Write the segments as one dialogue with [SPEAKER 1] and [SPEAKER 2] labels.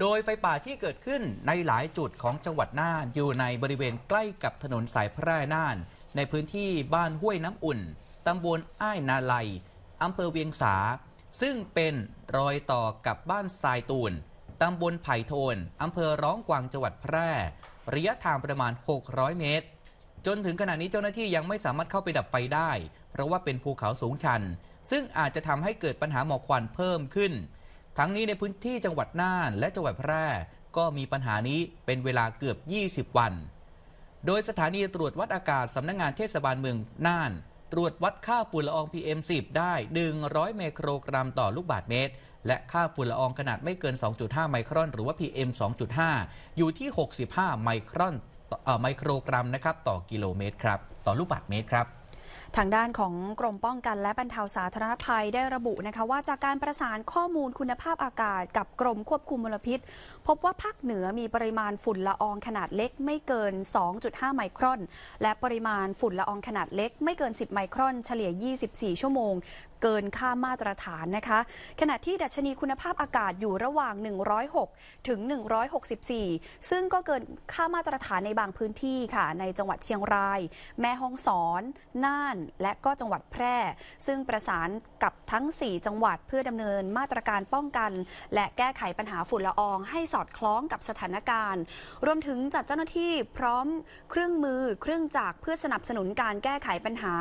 [SPEAKER 1] โดยไฟป่าที่เกิดขึ้นในหลายจุดของจังหวัดน่าน อยู่ในบริเวณใกล้กับถนนสายพร่น่าน ในพื้นที่บ้านห้วยน้ำอุ่นตำบลอ้ายนาไล อำเภอเวียงสา ซึ่งเป็นรอยต่อกับบ้านทรายตูน ตำบลไผ่โทน อำเภอร้องกวางจังหวัดแพร่ ระยะทางประมาณ 600 เมตร จนถึงขณะนี้เจ้าหน้าที่ยังไม่สามารถเข้าไปดับไฟได้ เพราะว่าเป็นภูเขาสูงชัน ซึ่งอาจจะทำให้เกิดปัญหาหมอกควันเพิ่มขึ้นทั้งนี้ในพื้นที่จังหวัดน่านและจังหวัดแพร่ ก็มีปัญหานี้เป็นเวลาเกือบ 20 วัน โดยสถานีตรวจวัดอากาศสำนักงงานเทศบาลเมืองน่าน ตรวจวัดค่าฝุ่นละออง PM10 ได้ 100เมโครกรัมต่อลูกบาศก์เมตร และค่าฝุ่นละอองขนาดไม่เกิน 2.5 ไมครอนหรือว่า PM 2.5 อยู่ที่ 65 ไมครอนไมโครกรัมนะครับต่อกิโลเมตรครับต่อลูกบาศก์เมตรครับ
[SPEAKER 2] ทางด้านของกรมป้องกันและบรรเทาสาธารณภัยได้ระบุนะคะว่าจากการประสานข้อมูลคุณภาพอากาศ กับกรมควบคุมมลพิษ พบว่าภาคเหนือมีปริมาณฝุ่นละอองขนาดเล็กไม่เกิน 2.5 ไมครอน และปริมาณฝุ่นละออง ขนาดเล็กไม่เกิน 10 ไมครอน เฉลี่ย 24 ชั่วโมงเกินค่ามาตรฐานนะคะ ขณะที่ดัชนีคุณภาพอากาศอยู่ระหว่าง 106 ถึง 164 ซึ่งก็เกินค่ามาตรฐานในบางพื้นที่ค่ะ ในจังหวัดเชียงราย แม่ฮ่องสอนน่านและก็จังหวัดแพร่ ซึ่งประสานกับทั้ง 4 จังหวัดเพื่อดำเนินมาตรการป้องกัน และแก้ไขปัญหาฝุ่นละออง ให้สอดคล้องกับสถานการณ์ รวมถึงจัดเจ้าหน้าที่พร้อมเครื่องมือเครื่องจักรเพื่อสนับสนุนการแก้ไขปัญหา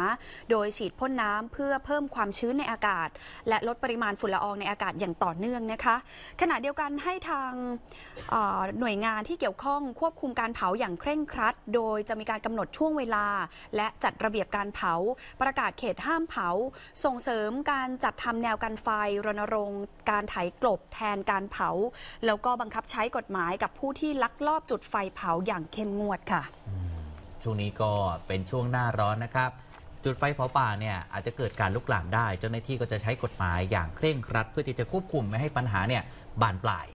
[SPEAKER 2] โดยฉีดพ่นน้ำเพื่อเพิ่มความชื้นนในอากาศและลดปริมาณฝุ่นละอองในอากาศอย่างต่อเนื่องนะคะ ขณะเดียวกันให้ทางหน่วยงานที่เกี่ยวข้องควบคุมการเผาอย่างเคร่งครัด โดยจะมีการกำหนดช่วงเวลาและจัดระเบียบการเผา ประกาศเขตห้ามเผา ส่งเสริมการจัดทำแนวกันไฟรณรงค์การไถกลบแทนการเผาแล้วก็บังคับใช้กฎหมายกับผู้ที่ลักลอบจุดไฟเผาอย่างเข้มงวดค่ะ
[SPEAKER 1] ช่วงนี้ก็เป็นช่วงหน้าร้อนนะครับจุดไฟเผาป่าเนี่ยอาจจะเกิดการลุกลามได้ เจ้าหน้าที่ก็จะใช้กฎหมายอย่างเคร่งครัดเพื่อที่จะควบคุมไม่ให้ปัญหาเนี่ยบานปลาย